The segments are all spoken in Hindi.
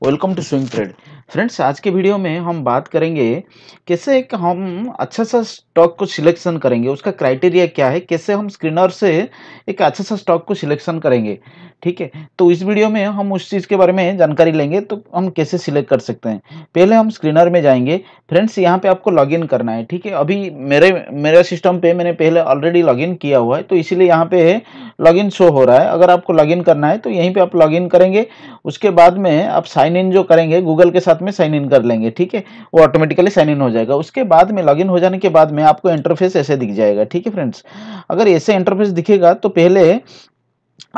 Welcome to Swing Trade. Friends आज के वीडियो में हम बात करेंगे कैसे एक हम अच्छा सा स्टॉक को सिलेक्शन करेंगे उसका क्राइटेरिया क्या है कैसे हम स्क्रीनर से एक अच्छा सा स्टॉक को सिलेक्शन करेंगे ठीक है तो इस वीडियो में हम उस चीज़ के बारे में जानकारी लेंगे तो हम कैसे सिलेक्ट कर सकते हैं पहले हम स्क्रीनर में जाएंगे फ्रेंड्स यहाँ पर आपको लॉग करना है ठीक है अभी मेरे मेरे सिस्टम पर मैंने पहले ऑलरेडी लॉग किया हुआ है तो इसीलिए यहाँ पे इन शो हो रहा है अगर आपको लॉग करना है तो यहीं पर आप लॉग करेंगे उसके बाद में आप साइन इन जो करेंगे गूगल के साथ साथ में साइन इन कर लेंगे ठीक है वो ऑटोमेटिकली साइन इन हो जाएगा उसके बाद में लॉगिन हो जाने के बाद में आपको इंटरफेस ऐसे दिख जाएगा ठीक है फ्रेंड्स अगर ऐसे इंटरफेस दिखेगा तो पहले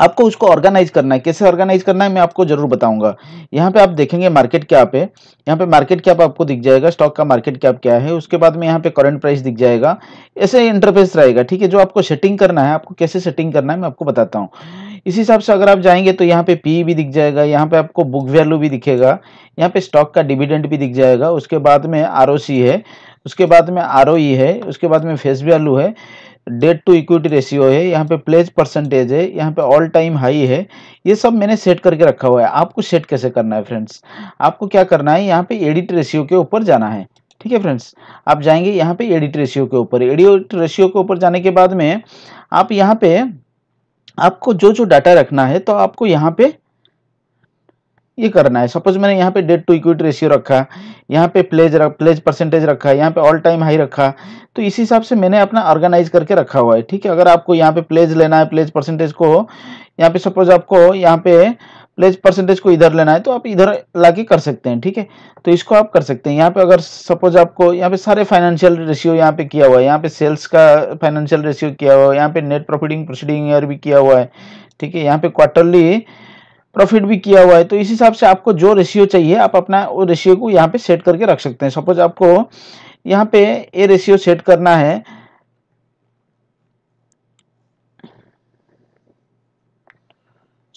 आपको उसको ऑर्गेनाइज करना है कैसे ऑर्गेनाइज करना है मैं आपको जरूर बताऊंगा यहाँ पे आप देखेंगे मार्केट कैप है यहाँ पे मार्केट कैप आपको दिख जाएगा स्टॉक का मार्केट कैप क्या है उसके बाद में यहाँ पे करंट प्राइस दिख जाएगा ऐसे इंटरफेस रहेगा ठीक है जो आपको सेटिंग करना है आपको कैसे सेटिंग करना है मैं आपको बताता हूँ इस हिसाब से अगर आप जाएंगे तो यहाँ पे पी भी दिख जाएगा यहाँ पे आपको बुक वैल्यू भी दिखेगा यहाँ पे स्टॉक का डिविडेंड भी दिख जाएगा उसके बाद में आर है उसके बाद में आर e है उसके बाद में फेस वैल्यू है डेट टू इक्विटी रेशियो है यहाँ पे प्लेज परसेंटेज है यहाँ पे ऑल टाइम हाई है ये सब मैंने सेट करके रखा हुआ है आपको सेट कैसे करना है फ्रेंड्स आपको क्या करना है यहाँ पे एडिट रेशियो के ऊपर जाना है ठीक है फ्रेंड्स आप जाएंगे यहाँ पे एडिट रेशियो के ऊपर एडिट रेशियो के ऊपर जाने के बाद में आप यहाँ पे आपको जो जो डाटा रखना है तो आपको यहाँ पे ये करना है सपोज मैंने यहाँ पे डेट टू इक्विटी रेशियो रखा यहाँ पे प्लेज रख, प्लेज परसेंटेज रखा यहाँ पे ऑल टाइम हाई रखा तो इसी हिसाब से मैंने अपना ऑर्गेनाइज करके रखा हुआ है ठीक है अगर आपको यहाँ पे प्लेज लेना है प्लेज परसेंटेज को यहाँ पे सपोज आपको यहाँ पे प्लेज परसेंटेज को इधर लेना है तो आप इधर लाके कर सकते हैं ठीक है तो इसको आप कर सकते हैं यहाँ पे अगर सपोज आपको यहाँ पे सारे फाइनेंशियल रेशियो यहाँ पे किया हुआ है यहाँ पे सेल्स का फाइनेंशियल रेशियो किया हुआ है यहाँ पे नेट प्रॉफिटिंग प्रोसीडिंग ईयर भी किया हुआ है ठीक है यहाँ पे क्वार्टरली प्रॉफिट भी किया हुआ है तो इस हिसाब से आपको जो रेशियो चाहिए आप अपना वो रेशियो को यहाँ पे सेट करके रख सकते हैं सपोज आपको यहाँ पे ये रेशियो सेट करना है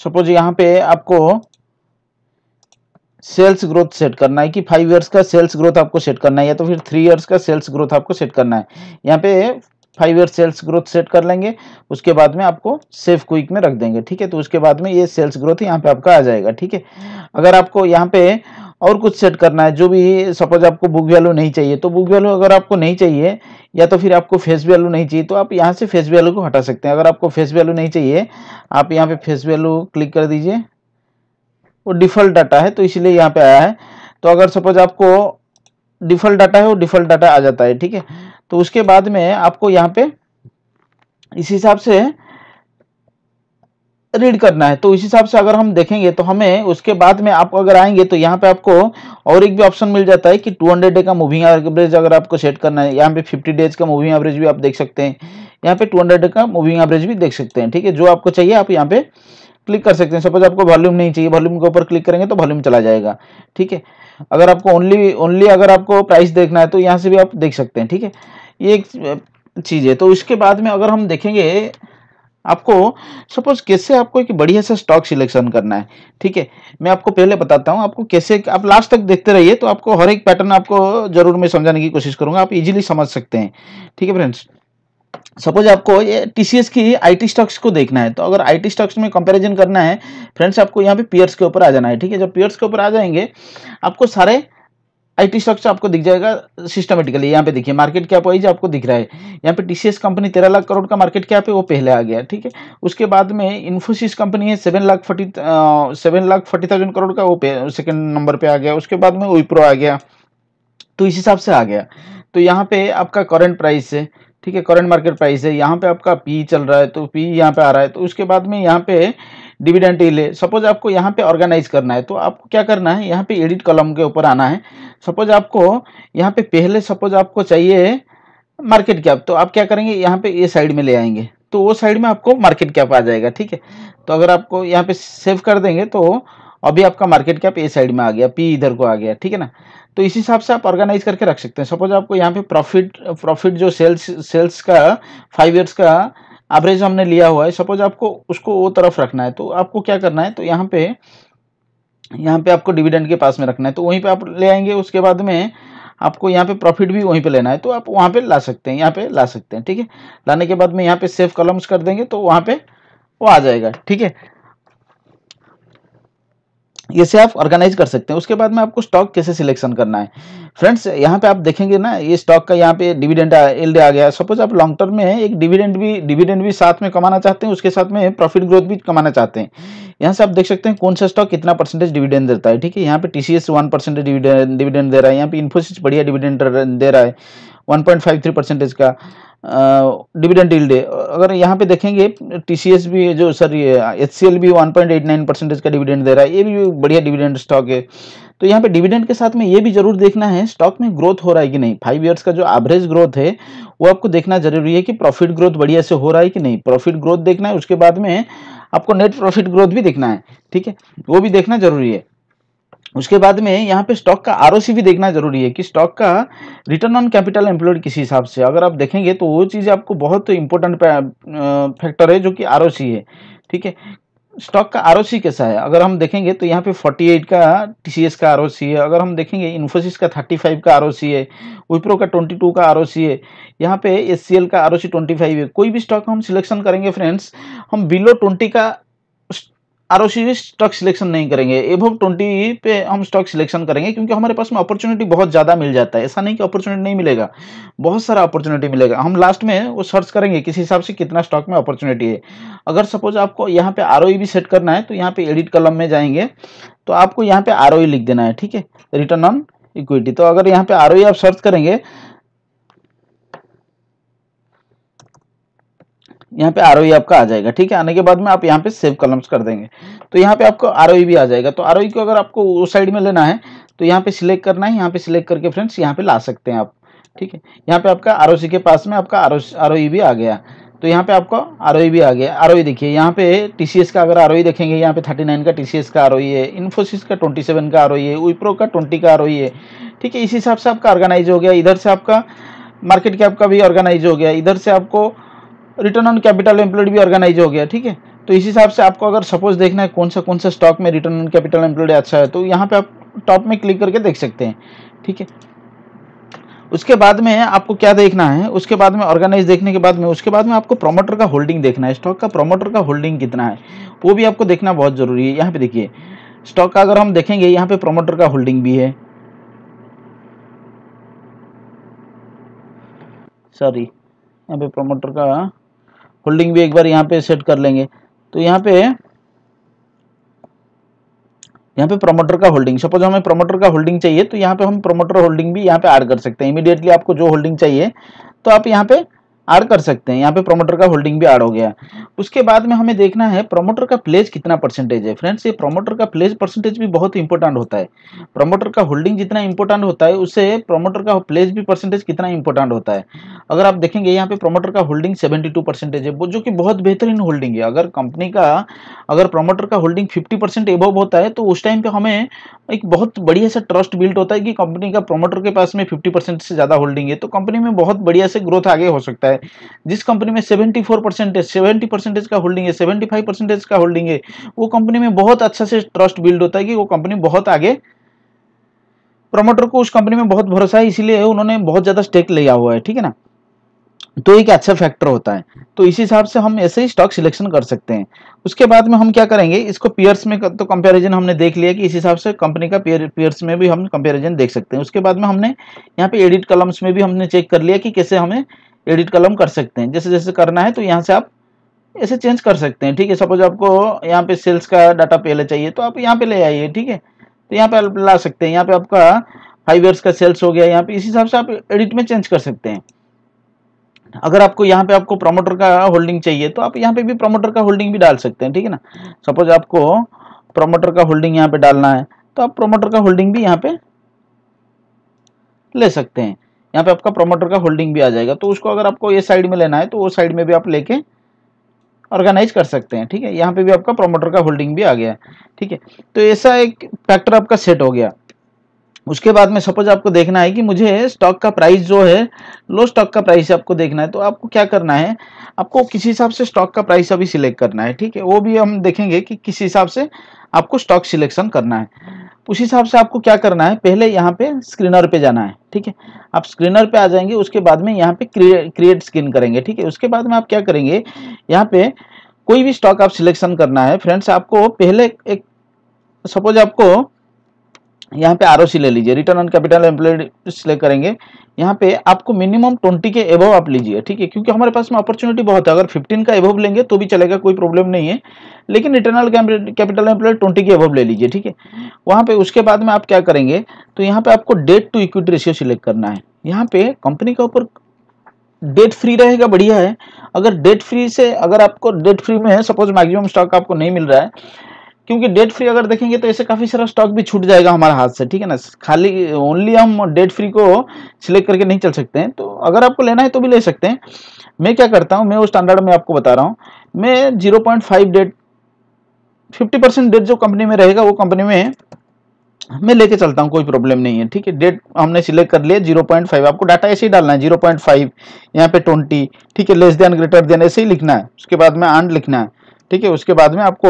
सपोज यहाँ पे आपको सेल्स ग्रोथ सेट करना है कि फाइव ईयर्स का सेल्स ग्रोथ आपको सेट करना है या तो फिर थ्री ईयर्स का सेल्स ग्रोथ आपको सेट करना है यहाँ पे five year sales growth set कर लेंगे उसके बाद में आपको सेफ क्विक में रख देंगे ठीक है तो उसके बाद में ये सेल्स ग्रोथ यहाँ पे आपका आ जाएगा ठीक है अगर आपको यहाँ पे और कुछ सेट करना है जो भी सपोज आपको बुक वैल्यू नहीं चाहिए तो बुक वैल्यू अगर आपको नहीं चाहिए या तो फिर आपको फेस वैल्यू नहीं चाहिए तो आप यहाँ से फेस वैल्यू को हटा सकते हैं अगर आपको फेस वैल्यू नहीं चाहिए आप यहाँ पे फेस वैल्यू क्लिक कर दीजिए वो डिफ़ॉल्ट डाटा है तो इसीलिए यहाँ पे आया है तो अगर सपोज आपको डिफ़ॉल्ट डाटा है वो डिफ़ॉल्ट डाटा आ जाता है ठीक है तो उसके बाद में आपको यहाँ पे इस हिसाब से रीड करना है तो इस हिसाब से अगर हम देखेंगे तो हमें उसके बाद में आप अगर आएंगे तो यहाँ पे आपको और एक भी ऑप्शन मिल जाता है कि 200 डे का मूविंग एवरेज अगर आपको सेट करना है यहाँ पे 50 डेज का मूविंग एवरेज भी आप देख सकते हैं यहाँ पे 200 डे का मूविंग एवरेज भी देख सकते हैं ठीक है जो आपको चाहिए आप यहाँ पे क्लिक कर सकते हैं सपोज आपको वॉल्यूम नहीं चाहिए वॉल्यूम के ऊपर क्लिक करेंगे तो वॉल्यूम चला जाएगा ठीक है अगर आपको ओनली ओनली अगर आपको प्राइस देखना है तो यहाँ से भी आप देख सकते हैं ठीक है ये एक चीज़ है तो उसके बाद में अगर हम देखेंगे आपको सपोज कैसे आपको एक बढ़िया सा स्टॉक सिलेक्शन करना है ठीक है मैं आपको पहले बताता हूँ आपको कैसे आप लास्ट तक देखते रहिए तो आपको हर एक पैटर्न आपको जरूर मैं समझाने की कोशिश करूंगा आप इजीली समझ सकते हैं ठीक है फ्रेंड्स सपोज आपको ये टीसीएस की आईटी स्टॉक्स को देखना है तो अगर आईटी स्टॉक्स में कंपेरिजन करना है फ्रेंड्स आपको यहाँ पे पीयर्स के ऊपर आ जाना है ठीक है जब पीयर्स के ऊपर आ जाएंगे आपको सारे आईटी स्टॉक्स आपको दिख जाएगा सिस्टमेटिकली यहाँ पे देखिए मार्केट कैप वाइज आपको दिख रहा है यहाँ पे टीसीएस कंपनी तेरह लाख करोड़ का मार्केट कैप है वो पहले आ गया ठीक है उसके बाद में इन्फोसिस कंपनी है seven lakh forty seven lakh forty thousand crore का वो सेकंड नंबर पे आ गया उसके बाद में विप्रो आ गया तो इस हिसाब से आ गया तो यहाँ पे आपका करंट प्राइस है ठीक है करंट मार्केट प्राइस है यहाँ पे आपका पी चल रहा है तो पी यहाँ पे आ रहा है तो उसके बाद में यहाँ पे डिविडेंट ले सपोज आपको यहाँ पे ऑर्गेनाइज करना है तो आपको क्या करना है यहाँ पे एडिट कॉलम के ऊपर आना है सपोज आपको यहाँ पे पहले सपोज आपको चाहिए मार्केट कैप तो आप क्या करेंगे यहाँ पे ये साइड में ले आएंगे तो वो साइड में आपको मार्केट कैप आ जाएगा ठीक है तो अगर आपको यहाँ पे सेव कर देंगे तो अभी आपका मार्केट कैप ए साइड में आ गया पी इधर को आ गया ठीक है ना तो इस हिसाब से आप ऑर्गेनाइज करके रख सकते हैं सपोज आपको यहाँ पे प्रॉफिट प्रॉफिट जो सेल्स सेल्स का फाइव ईयर्स का एवरेज हमने लिया हुआ है सपोज आपको उसको वो तरफ रखना है तो आपको क्या करना है तो यहाँ पे यहाँ पे आपको डिविडेंड के पास में रखना है तो वहीं पे आप ले आएंगे उसके बाद में आपको यहाँ पे प्रॉफिट भी वहीं पे लेना है तो आप वहाँ पे ला सकते हैं यहाँ पे ला सकते हैं ठीक है लाने के बाद में यहाँ पे सेफ कलम्स कर देंगे तो वहाँ पे वो आ जाएगा ठीक है इसे आप ऑर्गेनाइज कर सकते हैं उसके बाद में आपको स्टॉक कैसे सिलेक्शन करना है फ्रेंड्स यहाँ पे आप देखेंगे ना ये स्टॉक का यहाँ पे डिविडेंड एल आ गया सपोज आप लॉन्ग टर्म में है एक डिविडेंड भी डिविडेंड भी साथ में कमाना चाहते हैं उसके साथ में प्रॉफिट ग्रोथ भी कमाना चाहते हैं यहाँ से आप देख सकते हैं कौन सा स्टॉक कितना परसेंटेज डिविडेंड देता है ठीक है यहाँ पे T C S one percentage dividend दे रहा है यहाँ पे इन्फोसिस बढ़िया डिविडेंड दे रहा है 1.53 परसेंटेज का डिविडेंड डील्ड है अगर यहाँ पे देखेंगे टीसीएस भी जो सर ये एच भी 1.89 परसेंटेज का डिविडेंड दे रहा है ये भी बढ़िया डिविडेंड स्टॉक है तो यहाँ पे डिविडेंड के साथ में ये भी जरूर देखना है स्टॉक में ग्रोथ हो रहा है कि नहीं फाइव ईयर्स का जो एवरेज ग्रोथ है वो आपको देखना जरूरी है कि प्रॉफिट ग्रोथ बढ़िया से हो रहा है कि नहीं प्रॉफिट ग्रोथ देखना है उसके बाद में आपको नेट प्रॉफिट ग्रोथ भी देखना है ठीक है वो भी देखना जरूरी है उसके बाद में यहाँ पे स्टॉक का आर भी देखना जरूरी है कि स्टॉक का रिटर्न ऑन कैपिटल एम्प्लॉयड किसी हिसाब से अगर आप देखेंगे तो वो चीज़ आपको बहुत इंपॉर्टेंट फैक्टर है जो कि आर है ठीक है स्टॉक का आर कैसा है अगर हम देखेंगे तो यहाँ पे 48 का टी का आर है अगर हम देखेंगे इन्फोसिस का 35 का आर है विप्रो का 22 का आर है यहाँ पे एस का आर ओ है कोई भी स्टॉक हम सिलेक्शन करेंगे फ्रेंड्स हम बिलो 20 का आर स्टॉक सिलेक्शन नहीं करेंगे एवं ट्वेंटी पे हम स्टॉक सिलेक्शन करेंगे क्योंकि हमारे पास में अपॉर्चुनिटी बहुत ज़्यादा मिल जाता है ऐसा नहीं कि अपॉर्चुनिटी नहीं मिलेगा बहुत सारा अपॉर्चुनिटी मिलेगा हम लास्ट में वो सर्च करेंगे किस हिसाब से कितना स्टॉक में अपॉर्चुनिटी है अगर सपोज आपको यहाँ पे आर e भी सेट करना है तो यहाँ पे एडिट कलम में जाएंगे तो आपको यहाँ पे आर e लिख देना है ठीक है रिटर्न ऑन इक्विटी तो अगर यहाँ पे आर e आप सर्च करेंगे यहाँ पे आर आपका आ जाएगा ठीक है आने के बाद में आप यहाँ पे सेव कलम्स कर देंगे तो यहाँ पे आपको आर भी आ जाएगा तो आर को अगर आपको वो साइड में लेना है तो यहाँ पे सिलेक्ट करना है यहाँ पे सिलेक्ट करके फ्रेंड्स यहाँ पे ला सकते हैं आप ठीक है यहाँ पे आपका आर के पास में आपका आर भी आ गया तो यहाँ पे आपको आर भी आ गया आर देखिए यहाँ पे टी का अगर आर देखेंगे यहाँ पे 39 का टी का आर है इन्फोसिस का 27 का आर है विप्रो का 20 का आर है ठीक है इस हिसाब से आपका ऑर्गेनाइज हो गया इधर से आपका मार्केट कैप का भी ऑर्गेनाइज हो गया इधर से आपको रिटर्न ऑन कैपिटल एम्प्लॉयड भी ऑर्गेनाइज हो गया ठीक है तो इस हिसाब से आपको अगर सपोज देखना है कौन सा कौन सा स्टॉक में रिटर्न ऑन कैपिटल एम्प्लॉयड अच्छा है तो यहाँ पे आप टॉप में क्लिक करके देख सकते हैं ठीक है उसके बाद में आपको क्या देखना है उसके बाद में ऑर्गेनाइज देखने के बाद में उसके बाद में आपको प्रोमोटर का होल्डिंग देखना है स्टॉक का प्रोमोटर का होल्डिंग कितना है वो भी आपको देखना बहुत ज़रूरी है यहाँ पे देखिए स्टॉक का अगर हम देखेंगे यहाँ पे प्रोमोटर का होल्डिंग भी है सॉरी यहाँ पे प्रोमोटर का होल्डिंग भी एक बार यहाँ पे सेट कर लेंगे तो यहाँ पे यहाँ पे प्रमोटर का होल्डिंग सपोज हमें प्रमोटर का होल्डिंग चाहिए तो यहाँ पे हम प्रमोटर होल्डिंग भी यहाँ पे ऐड कर सकते हैं इमीडिएटली आपको जो होल्डिंग चाहिए तो आप यहाँ पे ऐड कर सकते हैं यहाँ पे प्रोमोटर का होल्डिंग भी ऐड हो गया उसके बाद में हमें देखना है प्रोमोटर का प्लेज कितना परसेंटेज है फ्रेंड्स ये प्रोमोटर का प्लेज परसेंटेज भी बहुत इंपॉर्टेंट होता है प्रोमोटर का होल्डिंग जितना इंपॉर्टेंट होता है उससे प्रोमोटर का प्लेज भी परसेंटेज कितना इंपॉर्टेंट होता है अगर आप देखेंगे यहाँ पे प्रोमोटर का होल्डिंग सेवेंटी परसेंटेज है जो कि बहुत बेहतरीन होल्डिंग है अगर कंपनी का अगर प्रोमोटर का होल्डिंग फिफ्टी परसेंट होता है तो उस टाइम पे हमें एक बहुत बढ़िया सा ट्रस्ट बिल्ट होता है कि कंपनी का प्रोमोटर के पास में फिफ्टी से ज़्यादा होल्डिंग है तो कंपनी में बहुत बढ़िया से ग्रोथ आगे हो सकता है है जिस कंपनी में seventy four percentage seventy percentage का होल्डिंग है सेवेंटी फाइव परसेंटेज का होल्डिंग है वो कंपनी में बहुत अच्छा से ट्रस्ट बिल्ड होता है कि वो कंपनी बहुत आगे प्रमोटर को उस कंपनी में बहुत भरोसा है इसीलिए उन्होंने बहुत ज़्यादा स्टेक लिया हुआ है ठीक है ना तो एक अच्छा फैक्टर होता है तो इसी हिसाब से हम ऐसे ही स्टॉक सिलेक्शन कर सकते हैं उसके बाद में हम क्या करेंगे इसको पीयर्स में तो कंपैरिजन हमने देख लिया कि इस हिसाब से कंपनी का पीयर पीयर्स में भी हम कंपैरिजन देख सकते हैं उसके बाद में हमने यहाँ पे एडिट कलम्स में भी हमने चेक कर लिया कि कैसे हमें एडिट कलम कर सकते हैं जैसे जैसे करना है तो यहाँ से आप ऐसे चेंज कर सकते हैं ठीक है सपोज आपको यहाँ पे सेल्स का डाटा पहले चाहिए तो आप यहाँ पे ले आइए ठीक है तो यहाँ पे आप ला सकते हैं यहाँ पे आपका फाइव ईयर्स का सेल्स हो गया यहाँ पे इस हिसाब से आप एडिट में चेंज कर सकते हैं अगर आपको यहाँ पे आपको प्रमोटर का होल्डिंग चाहिए तो आप यहाँ पे भी प्रमोटर का होल्डिंग भी डाल सकते हैं ठीक है ना सपोज आपको प्रमोटर का होल्डिंग यहाँ पे डालना है तो आप प्रमोटर का होल्डिंग भी यहाँ पे ले सकते हैं यहाँ पे आपका प्रोमोटर का होल्डिंग भी आ जाएगा तो उसको अगर आपको ये साइड में लेना है तो वो साइड में भी आप लेके ऑर्गेनाइज कर सकते हैं ठीक है यहाँ पे भी आपका प्रोमोटर का होल्डिंग भी आ गया ठीक है तो ऐसा एक फैक्टर आपका सेट हो गया उसके बाद में सपोज आपको देखना है कि मुझे स्टॉक का प्राइस जो है लो स्टॉक का प्राइस आपको देखना है तो आपको क्या करना है आपको किसी हिसाब से स्टॉक का प्राइस अभी सिलेक्ट करना है ठीक है वो भी हम देखेंगे कि किस हिसाब से आपको स्टॉक सिलेक्शन करना है उस हिसाब से आपको क्या करना है पहले यहाँ पे स्क्रीनर पे जाना है ठीक है आप स्क्रीनर पे आ जाएंगे उसके बाद में यहाँ पे क्रिएट स्क्रीन करेंगे ठीक है उसके बाद में आप क्या करेंगे यहाँ पे कोई भी स्टॉक आप सिलेक्शन करना है फ्रेंड्स आपको पहले एक सपोज आपको यहाँ पे आर ले लीजिए रिटर्न ऑन कैपिटल एम्प्लॉयड इसलिए करेंगे यहाँ पे आपको मिनिमम ट्वेंटी के एबव आप लीजिए ठीक है क्योंकि हमारे पास में अपॉर्चुनिटी बहुत है अगर फिफ्टीन का एबव लेंगे तो भी चलेगा कोई प्रॉब्लम नहीं है लेकिन return on capital employed twenty के एबव ले लीजिए ठीक है वहाँ पे उसके बाद में आप क्या करेंगे तो यहाँ पे आपको debt to equity ratio select करना है यहाँ पे कंपनी के ऊपर डेट फ्री रहेगा बढ़िया है अगर डेट फ्री से अगर आपको डेट फ्री में है सपोज मैक्सिमम स्टॉक आपको नहीं मिल रहा है क्योंकि डेट फ्री अगर देखेंगे तो ऐसे काफ़ी सारा स्टॉक भी छूट जाएगा हमारे हाथ से ठीक है ना खाली ओनली हम डेट फ्री को सिलेक्ट करके नहीं चल सकते हैं तो अगर आपको लेना है तो भी ले सकते हैं मैं क्या करता हूँ मैं वो स्टैंडर्ड में आपको बता रहा हूँ मैं zero point five debt fifty percent debt जो कंपनी में रहेगा वो कंपनी में मैं लेके चलता हूँ कोई प्रॉब्लम नहीं है ठीक है डेट हमने सिलेक्ट कर लिया जीरो पॉइंट फाइव आपको डाटा ऐसे ही डालना है जीरो पॉइंट फाइव यहाँ पे ट्वेंटी ठीक है लेस देन ग्रेटर देन ऐसे ही लिखना है उसके बाद में आंड लिखना है ठीक है उसके बाद में आपको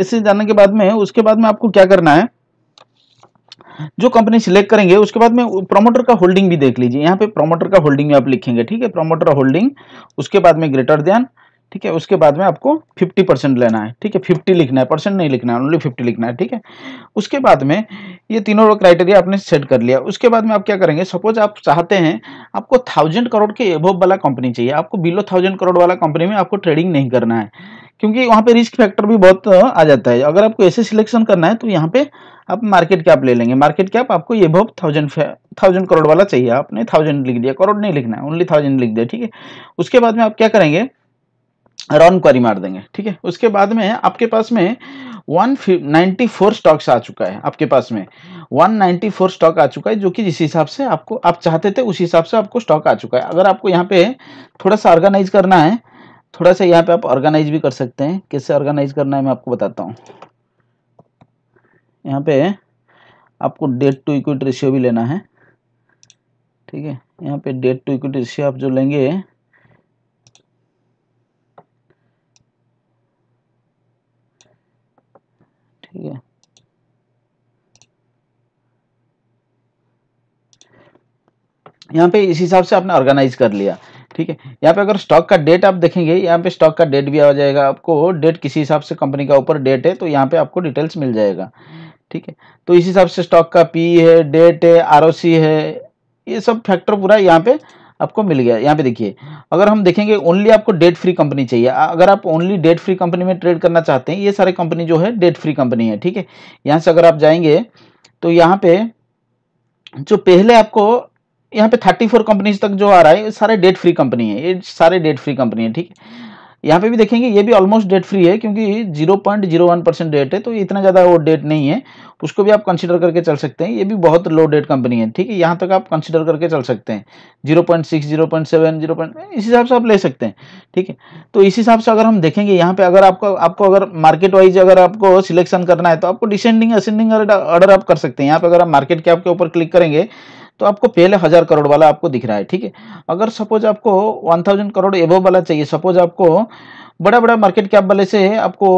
इससे जानने के बाद में उसके बाद में आपको क्या करना है जो कंपनी सिलेक्ट करेंगे उसके बाद में प्रमोटर का होल्डिंग भी देख लीजिए यहाँ पे प्रमोटर का होल्डिंग में आप लिखेंगे ठीक है प्रमोटर होल्डिंग उसके बाद में ग्रेटर ध्यान ठीक है उसके बाद में आपको 50 परसेंट लेना है ठीक है 50 लिखना है परसेंट नहीं लिखना है ओनली 50 लिखना है ठीक है उसके बाद में ये तीनों क्राइटेरिया आपने सेट कर लिया उसके बाद में आप क्या करेंगे सपोज आप चाहते हैं आपको थाउजेंड करोड़ के एबोव वाला कंपनी चाहिए आपको बिलो थाउजेंड करोड़ वाला कंपनी में आपको ट्रेडिंग नहीं करना है क्योंकि वहाँ पे रिस्क फैक्टर भी बहुत आ जाता है अगर आपको ऐसे सिलेक्शन करना है तो यहाँ पे आप मार्केट कैप ले लेंगे मार्केट कैप आपको ये बहुत थाउजेंड थाउजेंड करोड़ वाला चाहिए आपने थाउजेंड लिख दिया करोड़ नहीं लिखना है ओनली थाउजेंड लिख दिया ठीक है उसके बाद में आप क्या करेंगे राउंड क्वारी मार देंगे ठीक है उसके बाद में आपके पास में वन नाइन्टी फोर स्टॉक्स आ चुका है आपके पास में वन नाइन्टी फोर स्टॉक आ चुका है जो कि जिस हिसाब से आपको आप चाहते थे उस हिसाब से आपको स्टॉक आ चुका है अगर आपको यहाँ पे थोड़ा सा ऑर्गेनाइज करना है थोड़ा सा यहाँ पे आप ऑर्गेनाइज भी कर सकते हैं कैसे ऑर्गेनाइज करना है मैं आपको बताता हूँ यहाँ पे आपको डेट टू इक्विट रेशियो भी लेना है ठीक है यहाँ पे डेट टू इक्विट रेशियो आप जो लेंगे ठीक है यहाँ पे इस हिसाब से आपने ऑर्गेनाइज कर लिया ठीक है यहाँ पे अगर स्टॉक का डेट आप देखेंगे यहाँ पे स्टॉक का डेट भी आ जाएगा आपको डेट किसी हिसाब से कंपनी का ऊपर डेट है तो यहाँ पे आपको डिटेल्स मिल जाएगा ठीक है तो इस हिसाब से स्टॉक का पी है डेट है आर है ये सब फैक्टर पूरा यहाँ पे आपको मिल गया यहाँ पे देखिए अगर हम देखेंगे ओनली आपको डेट फ्री कंपनी चाहिए अगर आप ओनली डेट फ्री कंपनी में ट्रेड करना चाहते हैं ये सारे कंपनी जो है डेट फ्री कंपनी है ठीक है यहाँ से अगर आप जाएंगे तो यहाँ पे जो पहले आपको यहाँ पे थर्टी फोर कंपनीज तक जो आ रहा है सारे डेट फ्री कंपनी है ये सारे डेट फ्री कंपनी है ठीक है यहाँ पे भी देखेंगे ये भी ऑलमोस्ट डेट फ्री है क्योंकि zero point zero one percent debt है तो इतना ज़्यादा वो डेट नहीं है उसको भी आप कंसिडर करके चल सकते हैं ये भी बहुत लो डेट कंपनी है ठीक है यहाँ तक आप कंसिडर करके चल सकते हैं zero point six zero point seven zero point इस हिसाब से आप ले सकते हैं ठीक है तो इस हिसाब से अगर हम देखेंगे यहाँ पे अगर आपको आपको अगर मार्केट वाइज अगर आपको सिलेक्शन करना है तो आपको डिसेंडिंग असेंडिंग ऑर्डर आप कर सकते हैं यहाँ पे अगर आप मार्केट कैप के ऊपर क्लिक करेंगे तो आपको पहले हज़ार करोड़ वाला आपको दिख रहा है ठीक है अगर सपोज आपको वन थाउजेंड करोड़ एबो वाला चाहिए सपोज आपको बड़ा बड़ा मार्केट कैप वाले से आपको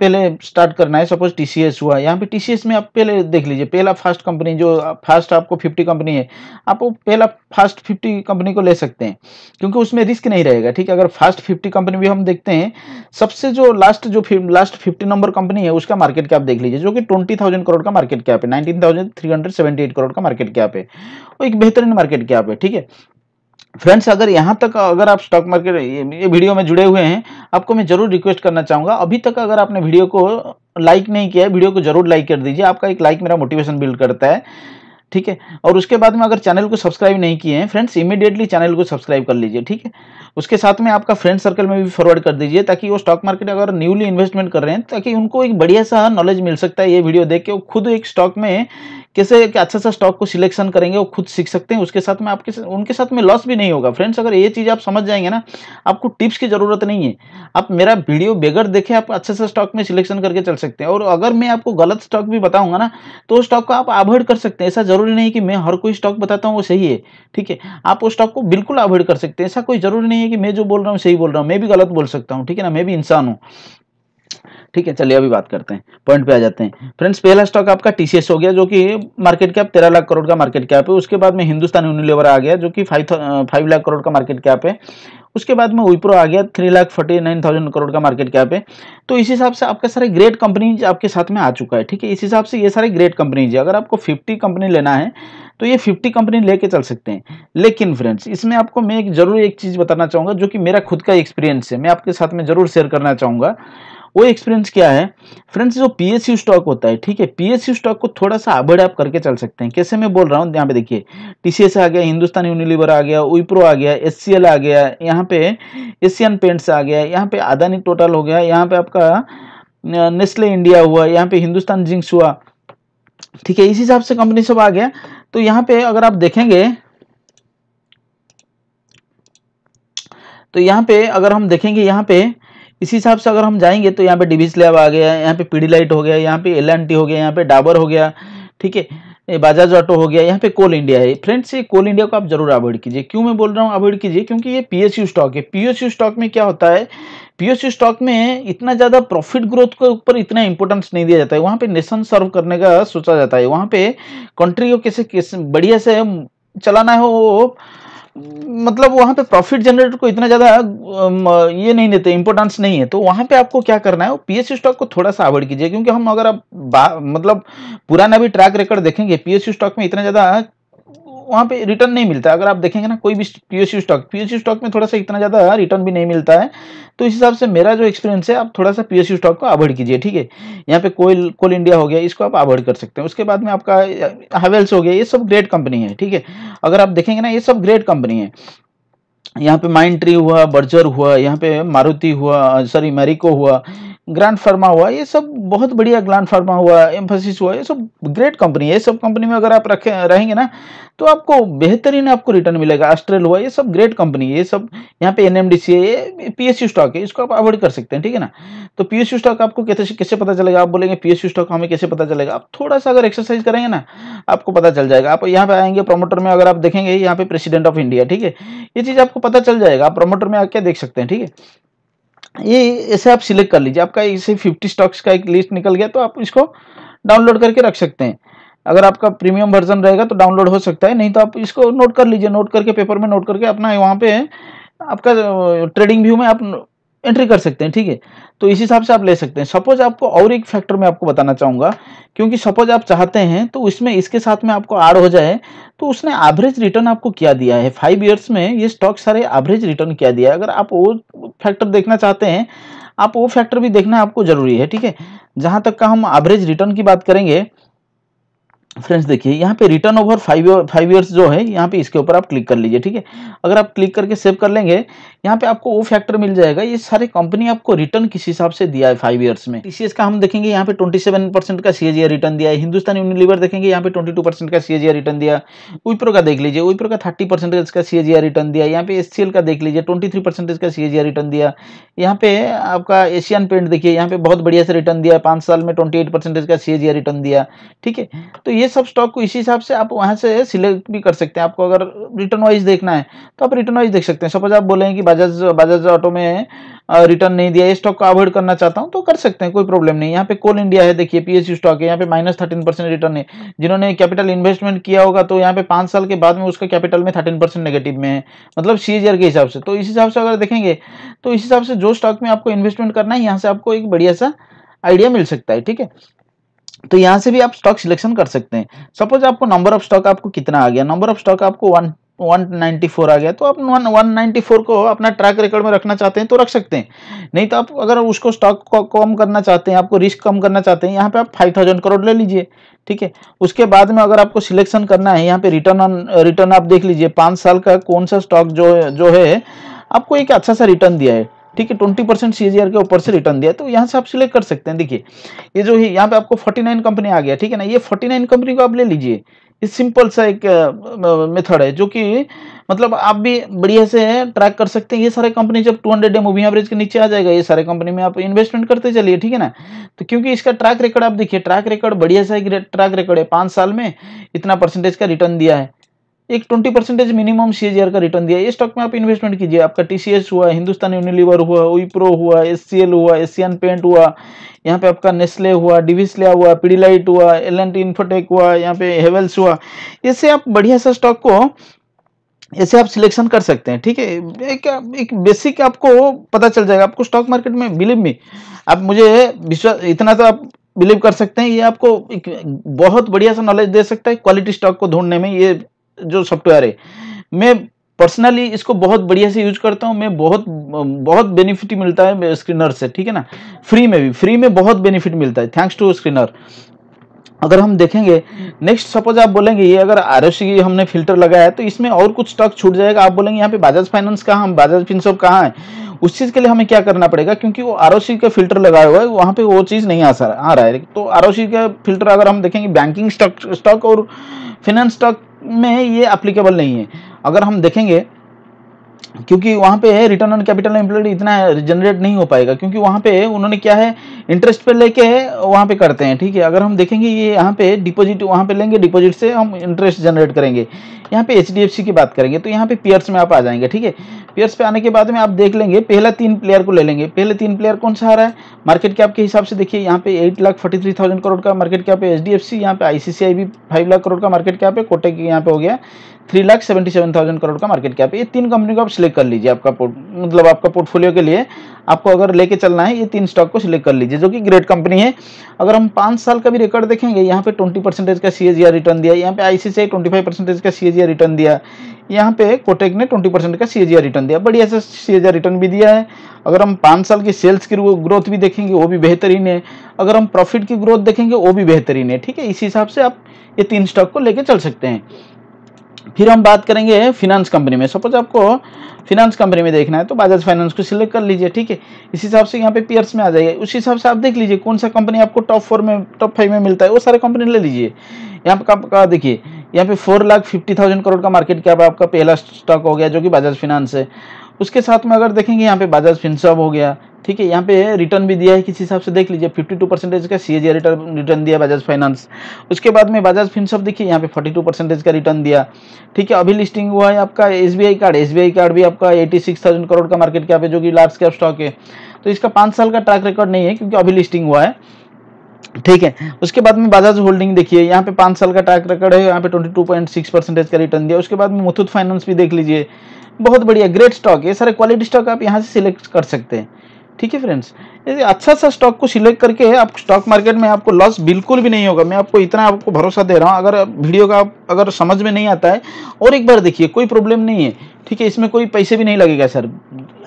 पहले स्टार्ट करना है सपोज टीसीएस हुआ यहाँ पे टीसीएस में आप पहले देख लीजिए पहला फास्ट कंपनी जो फास्ट आपको 50 कंपनी है आप वो पहला फास्ट 50 कंपनी को ले सकते हैं क्योंकि उसमें रिस्क नहीं रहेगा ठीक है अगर फास्ट 50 कंपनी भी हम देखते हैं सबसे जो लास्ट जो लास्ट फिफ्टी नंबर कंपनी है उसका मार्केट कैप देख लीजिए जो कि ट्वेंटी करोड़ का मार्केट कैप है नाइनटीन करोड़ का मार्केट कैप है वो एक बेहतरीन मार्केट कैप है ठीक है फ्रेंड्स अगर यहाँ तक अगर आप स्टॉक मार्केट ये वीडियो में जुड़े हुए हैं आपको मैं जरूर रिक्वेस्ट करना चाहूँगा अभी तक अगर आपने वीडियो को लाइक नहीं किया है वीडियो को जरूर लाइक कर दीजिए आपका एक लाइक मेरा मोटिवेशन बिल्ड करता है ठीक है और उसके बाद में अगर चैनल को सब्सक्राइब नहीं किए हैं फ्रेंड्स इमीडिएटली चैनल को सब्सक्राइब कर लीजिए ठीक है उसके साथ में आपका फ्रेंड सर्कल में भी फॉरवर्ड कर दीजिए ताकि वो स्टॉक मार्केट अगर न्यूली इन्वेस्टमेंट कर रहे हैं ताकि उनको एक बढ़िया सा नॉलेज मिल सकता है ये वीडियो देख के वो खुद एक स्टॉक में कैसे एक अच्छा सा स्टॉक को सिलेक्शन करेंगे वो खुद सीख सकते हैं उसके साथ में आपके उनके साथ में लॉस भी नहीं होगा फ्रेंड्स अगर ये चीज़ आप समझ जाएंगे ना आपको टिप्स की ज़रूरत नहीं है आप मेरा वीडियो बेगर देखे आप अच्छे से स्टॉक में सिलेक्शन करके चल सकते हैं और अगर मैं आपको गलत स्टॉक भी बताऊंगा ना तो स्टॉक को आप अवॉइड कर सकते हैं ऐसा जरूरी नहीं कि मैं हर कोई स्टॉक बताता हूँ वो सही है ठीक है आप उस स्टॉक को बिल्कुल अवॉइड कर सकते हैं ऐसा कोई जरूरी नहीं है कि मैं जो बोल रहा हूँ सही बोल रहा हूँ मैं भी गलत बोल सकता हूँ ठीक है ना मैं भी इंसान हूँ ठीक है चलिए अभी बात करते हैं पॉइंट पे आ जाते हैं फ्रेंड्स पहला स्टॉक आपका टीसीएस हो गया जो कि मार्केट कैप तेरह लाख करोड़ का मार्केट कैप है उसके बाद में हिंदुस्तान यूनिलेवर आ गया जो कि फाइव फाइव लाख करोड़ का मार्केट कैप है उसके बाद में विप्रो आ गया three lakh forty nine thousand crore का मार्केट कैप है तो इस हिसाब से आपके सारे ग्रेट कंपनीज आपके साथ में आ चुका है ठीक है इस हिसाब से ये सारे ग्रेट कंपनीज है अगर आपको फिफ्टी कंपनी लेना है तो ये फिफ्टी कंपनी लेके चल सकते हैं लेकिन फ्रेंड्स इसमें आपको मैं एक जरूर एक चीज़ बताना चाहूँगा जो कि मेरा खुद का एक्सपीरियंस है मैं आपके साथ में जरूर शेयर करना चाहूँगा वो एक्सपीरियंस क्या है फ्रेंड्स जो पीएसयू स्टॉक होता है ठीक है पीएसयू स्टॉक को थोड़ा सा अबड़ आप करके चल सकते हैं कैसे मैं बोल रहा हूँ यहाँ पे देखिए टीसीएस आ गया हिंदुस्तान यूनिलीवर आ गया विप्रो आ गया एस आ गया यहाँ पे एशियन पेंट्स आ गया यहाँ पे अदानी टोटल हो गया यहाँ पे आपका नेस्ले इंडिया हुआ यहाँ पे हिंदुस्तान जिंक्स हुआ ठीक है इस हिसाब से कंपनी सब आ गया तो यहाँ पे अगर आप देखेंगे तो यहाँ पे अगर हम देखेंगे यहाँ पे इसी हिसाब से अगर हम जाएंगे तो यहाँ पे डिविस लैब आ गया यहाँ पे पीडी लाइट हो गया यहाँ पे एल हो गया यहाँ पे डाबर हो गया ठीक है बाजाज ऑटो हो गया यहाँ पे कोल इंडिया है फ्रेंड्स ये कोल इंडिया को आप जरूर अवॉइड कीजिए क्यों मैं बोल रहा हूँ अवॉइड कीजिए क्योंकि ये पीएसयू स्टॉक है पीएसयू स्टॉक में क्या होता है पीएसयू स्टॉक में इतना ज़्यादा प्रॉफिट ग्रोथ के ऊपर इतना इंपॉर्टेंस नहीं दिया जाता है वहाँ पे नेशन सर्व करने का सोचा जाता है वहाँ पे कंट्री को कैसे कैसे बढ़िया से चलाना है वो मतलब वहां पे प्रॉफिट जनरेटर को इतना ज़्यादा ये नहीं देते इंपोर्टेंस नहीं है तो वहां पे आपको क्या करना है पीएससी स्टॉक को थोड़ा सा अवॉइड कीजिए क्योंकि हम अगर आप मतलब पुराना भी ट्रैक रिकॉर्ड देखेंगे पीएससी स्टॉक में इतना ज़्यादा वहाँ पे रिटर्न नहीं मिलता है अगर आप देखेंगे ना कोई भी पीएसयू स्टॉक पीएसयू स्टॉक में थोड़ा सा इतना ज़्यादा रिटर्न हाँ, भी नहीं मिलता है तो इस हिसाब से मेरा जो एक्सपीरियंस है आप थोड़ा सा पीएसयू स्टॉक को अवॉइड कीजिए ठीक है यहाँ पे कोल कोल इंडिया हो गया इसको आप अवॉइड कर सकते हैं उसके बाद में आपका हेवेल्स हो गया ये सब ग्रेट कंपनी है ठीक है अगर आप देखेंगे ना ये सब ग्रेट कंपनी है यहाँ पे माइंड ट्री हुआ बर्जर हुआ यहाँ पे मारुति हुआ सॉरी मेरिको हुआ ग्रांड फार्मा हुआ ये सब बहुत बढ़िया ग्रांड फार्मा हुआ एम्फोसिस हुआ ये सब ग्रेट कंपनी है ये सब कंपनी में अगर आप रखे रहेंगे ना तो आपको बेहतरीन आपको रिटर्न मिलेगा ऑस्ट्रेल हुआ ये सब ग्रेट कंपनी है ये सब यहाँ पे एन एम डी सी है ये पी यू स्टॉक है इसको आप अवॉइड कर सकते हैं ठीक है ना तो पी स्टॉक आपको कैसे कैसे पता चलेगा आप बोलेंगे पी यू स्टॉक हमें कैसे पता चलेगा आप थोड़ा सा अगर एक्सरसाइज करेंगे ना आपको पता चल जाएगा आप यहाँ पे आएंगे प्रोमोटर में अगर आप देखेंगे यहाँ पे प्रेसिडेंट ऑफ इंडिया ठीक है ये चीज़ आपको पता चल जाएगा आप प्रोमोटर में आके देख सकते हैं ठीक है ये ऐसे आप सिलेक्ट कर लीजिए आपका इसे 50 स्टॉक्स का एक लिस्ट निकल गया तो आप इसको डाउनलोड करके रख सकते हैं अगर आपका प्रीमियम वर्जन रहेगा तो डाउनलोड हो सकता है नहीं तो आप इसको नोट कर लीजिए नोट करके पेपर में नोट करके अपना वहाँ पे आपका ट्रेडिंग व्यू में आप एंट्री कर सकते हैं ठीक है तो इस हिसाब से आप ले सकते हैं सपोज आपको और एक फैक्टर में आपको बताना चाहूंगा क्योंकि सपोज आप चाहते हैं तो उसमें इसके साथ में आपको आड़ हो जाए तो उसने एवरेज रिटर्न आपको क्या दिया है फाइव ईयर्स में ये स्टॉक सारे एवरेज रिटर्न क्या दिया है अगर आप वो फैक्टर देखना चाहते हैं आप वो फैक्टर भी देखना आपको जरूरी है ठीक है जहां तक का हम एवरेज रिटर्न की बात करेंगे फ्रेंड्स देखिए यहाँ पे return over five five years जो है यहाँ पे इसके ऊपर आप क्लिक कर लीजिए ठीक है अगर आप क्लिक करके सेव कर लेंगे यहाँ पे आपको वो फैक्टर मिल जाएगा ये सारे कंपनी आपको रिटर्न किस हिसाब से दिया है फाइव ईयर्स में टीसीएस का हम देखेंगे यहाँ पे ट्वेंटी सेवन परसेंट का सीएजीआर रिटर्न दिया है हिंदुस्तान यूनिलीवर देखेंगे यहाँ पे ट्वेंटी टू परसेंट का सीएजीआर रिटर्न दिया विप्रो का देख लीजिए विप्रो का थर्टी परसेंट का सीएजीआर रिटर्न दिया यहाँ पे एल का देख लीजिए ट्वेंटी थ्री परसेंटेज का सीएजीआर रिटर्न दिया यहाँ पे आपका एशियन पेंट देखिए यहाँ पे बहुत बढ़िया से रिटर्न दिया पांच साल में ट्वेंटी एट का सीएजीआर रिटर्न दिया ठीक है तो ये ये सब स्टॉक को इसी हिसाब से आप वहाँ से सिलेक्ट भी कर सकते हैं आपको अगर रिटर्न वाइज देखना है तो आप रिटर्न वाइज देख सकते हैं सपोज आप बोलें कि बजाज बजाज ऑटो में रिटर्न नहीं दिया ये स्टॉक को अवॉइड करना चाहता हूँ तो कर सकते हैं कोई प्रॉब्लम नहीं यहाँ पे कोल इंडिया है देखिए पी स्टॉक है यहाँ पे माइनस थर्टीन रिटर्न है जिन्होंने कैपिटल इन्वेस्टमेंट किया होगा तो यहाँ पे पाँच साल के बाद में उसका कैपिटल में थर्टीन परसेंट नेगेटिव में है मतलब सी के हिसाब से तो इस हिसाब से अगर देखेंगे तो इस हिसाब से जो स्टॉक में आपको इन्वेस्टमेंट करना है यहाँ से आपको एक बढ़िया सा आइडिया मिल सकता है ठीक है तो यहाँ से भी आप स्टॉक सिलेक्शन कर सकते हैं सपोज आपको नंबर ऑफ स्टॉक आपको कितना आ गया नंबर ऑफ स्टॉक आपको वन फोर आ गया तो आप वन फोर को अपना ट्रैक रिकॉर्ड में रखना चाहते हैं तो रख सकते हैं नहीं तो आप अगर उसको स्टॉक को कम करना चाहते हैं आपको रिस्क कम करना चाहते हैं यहाँ पे आप फाइव थाउजेंड करोड़ ले लीजिए ठीक है उसके बाद में अगर आपको सिलेक्शन करना है यहाँ पे रिटर्न ऑन रिटर्न आप देख लीजिए पाँच साल का कौन सा स्टॉक जो जो है आपको एक अच्छा सा रिटर्न दिया है ठीक है ट्वेंटी परसेंट सी के ऊपर से रिटर्न दिया तो यहाँ से आप सिलेक्ट कर सकते हैं देखिए ये जो है यहाँ पे आपको फोर्टी नाइन कंपनी आ गया ठीक है ना ये फोर्टी नाइन कंपनी को आप ले लीजिए ये सिंपल सा एक मेथड है जो कि मतलब आप भी बढ़िया से ट्रैक कर सकते हैं ये सारे कंपनी जब 200 हंड्रेड मूविंग एवरेज के नीचे आ जाएगा ये सारे कंपनी में आप इन्वेस्टमेंट करते चलिए ठीक है ना तो क्योंकि इसका ट्रैक रिकॉर्ड आप देखिए ट्रैक रिकॉर्ड बढ़िया सा एक ट्रैक रिकॉर्ड है पाँच साल में इतना परसेंटेज का रिटर्न दिया है एक ट्वेंटी परसेंटेज मिनिमम सी का रिटर्न दिया ये स्टॉक में आप इन्वेस्टमेंट कीजिए आपका टीसीएस हुआ हिंदुस्तान यूनिलीवर हुआ विप्रो हुआ एस हुआ एशियन पेंट हुआ यहाँ पे आपका नेस्ले हुआ डिविस्लिया हुआ पीडीलाइट हुआ एल एन इन्फोटेक हुआ यहाँ पे हेवेल्स हुआ इससे आप बढ़िया सा स्टॉक को ऐसे आप सिलेक्शन कर सकते हैं ठीक है एक एक बेसिक आपको पता चल जाएगा आपको स्टॉक मार्केट में बिलीव में आप मुझे विश्वास इतना तो आप बिलीव कर सकते हैं ये आपको एक बहुत बढ़िया सा नॉलेज दे सकता है क्वालिटी स्टॉक को ढूंढने में ये जो सॉफ्टवेयर है मैं पर्सनली इसको बहुत बढ़िया से यूज करता हूँ मैं बहुत बहुत बेनिफिट मिलता है स्क्रीनर से ठीक है ना फ्री में भी फ्री में बहुत बेनिफिट मिलता है थैंक्स टू स्क्रीनर अगर हम देखेंगे नेक्स्ट सपोज आप बोलेंगे ये अगर आर की हमने फिल्टर लगाया है तो इसमें और कुछ स्टॉक छूट जाएगा आप बोलेंगे यहाँ पे बजाज फाइनेंस कहाँ हम बजाज फिनसॉप कहाँ है उस चीज़ के लिए हमें क्या करना पड़ेगा क्योंकि वो आर का फिल्टर लगाया हुआ है वहाँ पे वो चीज़ नहीं आ सर आ रहा है तो आर का फिल्टर अगर हम देखेंगे बैंकिंग स्टॉक स्टॉक और फिनेंस स्टॉक में ये अप्लीकेबल नहीं है अगर हम देखेंगे क्योंकि वहाँ पे है रिटर्न ऑन कैपिटल एम्प्लॉयड इतना जनरेट नहीं हो पाएगा क्योंकि वहाँ पे उन्होंने क्या है इंटरेस्ट पे लेके वहाँ पे करते हैं ठीक है अगर हम देखेंगे ये यहाँ पे डिपॉजिट वहाँ पे लेंगे डिपॉजिट से हम इंटरेस्ट जनरेट करेंगे यहाँ पे एच की बात करेंगे तो यहाँ पे पियर्स में आप आ जाएंगे ठीक है पेयर्स पे आने के बाद में आप देख लेंगे पहला तीन प्लेयर को ले लेंगे पहले तीन प्लेयर कौन सा आ रहा है मार्केट कैप के हिसाब से देखिए यहाँ पे eight lakh forty three thousand crore का मार्केट कैप है एच डी एफ सी यहाँ पे आईसीसीआई भी फाइव लाख करोड़ का मार्केट कैप है कोटेक यहाँ पे हो गया three lakh seventy seven thousand crore का मार्केट कैप है ये तीन कंपनी को आप सिलेक्ट कर लीजिए आपका मतलब आपका पोर्टफोलियो के लिए आपको अगर लेके चलना है ये तीन स्टॉक को सिलेक्ट कर लीजिए जो कि ग्रेट कंपनी है अगर हम पाँच साल का भी रिकॉर्ड देखेंगे यहाँ पे ट्वेंटी परसेंटेज का सी रिटर्न दिया यहाँ पे आईसीसीआई ट्वेंटी फाइव का सी रिटर्न दिया यहाँ पे कोटेक ने 20 परसेंट का सी रिटर्न दिया बढ़िया से सी रिटर्न भी दिया है अगर हम पाँच साल की सेल्स की ग्रोथ भी देखेंगे वो भी बेहतरीन है अगर हम प्रॉफिट की ग्रोथ देखेंगे वो भी बेहतरीन है ठीक है इसी हिसाब से आप ये तीन स्टॉक को लेके चल सकते हैं फिर हम बात करेंगे फिनांस कंपनी में सपोज आपको फिनांस कंपनी में देखना है तो बजाज फाइनेंस को सिलेक्ट कर लीजिए ठीक है इस हिसाब से यहाँ पे पीयर्स में आ जाइए उस हिसाब से आप देख लीजिए कौन सा कंपनी आपको टॉप फोर में टॉप फाइव में मिलता है वो सारे कंपनी ले लीजिए यहाँ पर आपका देखिए यहाँ पे four lakh fifty thousand crore का मार्केट कैप आपका पहला स्टॉक हो गया जो कि बजाज फिनांस है उसके साथ में अगर देखेंगे यहाँ पे बजाज फिनसॉप हो गया ठीक है यहाँ पे रिटर्न भी दिया है किसी हिसाब से देख लीजिए 52 परसेंटेज का सी रिटर्न रिटर्न दिया बजाज फाइनेंस उसके बाद में बजाज फिनसॉप देखिए यहाँ पे 42 परसेंटेज का रिटर्न दिया ठीक है अभी लिस्टिंग हुआ है आपका एस कार्ड एस कार्ड भी आपका एटी करोड़ का मार्केट कैप है जो कि लार्ज कैप स्टॉक है तो इसका पाँच साल का ट्रैक रिकॉर्ड नहीं है क्योंकि अभी लिस्टिंग हुआ है ठीक है उसके बाद में बजाज होल्डिंग देखिए यहाँ पे पांच साल का ट्रैक रिकॉर्ड है यहाँ पे 22.6 परसेंटेज का रिटर्न दिया उसके बाद में मुथुत फाइनेंस भी देख लीजिए बहुत बढ़िया ग्रेट स्टॉक ये सारे क्वालिटी स्टॉक आप यहाँ से सिलेक्ट कर सकते हैं ठीक है फ्रेंड्स यदि अच्छा सा स्टॉक को सिलेक्ट करके आप स्टॉक मार्केट में आपको लॉस बिल्कुल भी नहीं होगा मैं आपको इतना आपको भरोसा दे रहा हूँ अगर वीडियो का अगर समझ में नहीं आता है और एक बार देखिए कोई प्रॉब्लम नहीं है ठीक है इसमें कोई पैसे भी नहीं लगेगा सर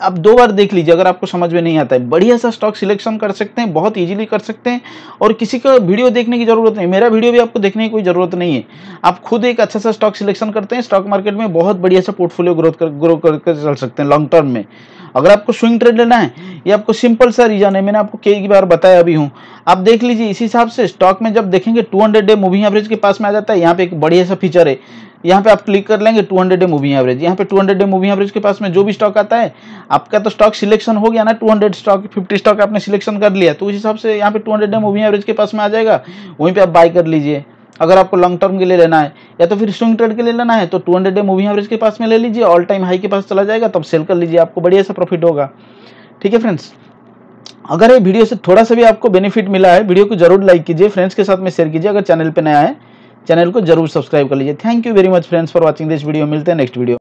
आप दो बार देख लीजिए अगर आपको समझ में नहीं आता है बढ़िया सा स्टॉक सिलेक्शन कर सकते हैं बहुत इजीली कर सकते हैं और किसी का वीडियो देखने की ज़रूरत नहीं मेरा वीडियो भी आपको देखने की कोई ज़रूरत नहीं है आप खुद एक अच्छा सा स्टॉक सिलेक्शन करते हैं स्टॉक मार्केट में बहुत बढ़िया सा पोर्टफोलियो ग्रोथ कर ग्रो करके चल सकते हैं लॉन्ग टर्म में अगर आपको स्विंग ट्रेड लेना है ये आपको सिंपल सा रीजन है मैंने आपको कई बार बताया अभी हूँ आप देख लीजिए इसी हिसाब से स्टॉक में जब देखेंगे 200 डे मूविंग एवरेज के पास में आ जाता है यहाँ पे एक बढ़िया सा फीचर है यहाँ पे आप क्लिक कर लेंगे 200 डे मूविंग एवरेज यहाँ पे 200 डे मूविंग एवरेज के पास में जो भी स्टॉक आता है आपका तो स्टॉक सिलेक्शन हो गया ना 200 स्टॉक 50 स्टॉक आपने सिलेक्शन कर लिया तो उस हिसाब से यहाँ पे 200 डे मूविंग एवरेज के पास में आ जाएगा वहीं पे आप बाय कर लीजिए अगर आपको लॉन्ग टर्म के लिए लेना है या तो फिर स्विंग ट्रेड के लिए लेना है तो two hundred day moving average के पास में ले लीजिए ऑल टाइम हाई के पास चला जाएगा तब सेल कर लीजिए आपको बढ़िया सा प्रॉफिट होगा ठीक है फ्रेंड्स अगर ये वीडियो से थोड़ा सा भी आपको बेनिफिट मिला है वीडियो को जरूर लाइक कीजिए फ्रेंड्स के साथ में शेयर कीजिए अगर चैनल पर नया है चैनल को जरूर सब्सक्राइब कर लीजिए thank you very much friends for watching this video मिलते हैं नेक्स्ट वीडियो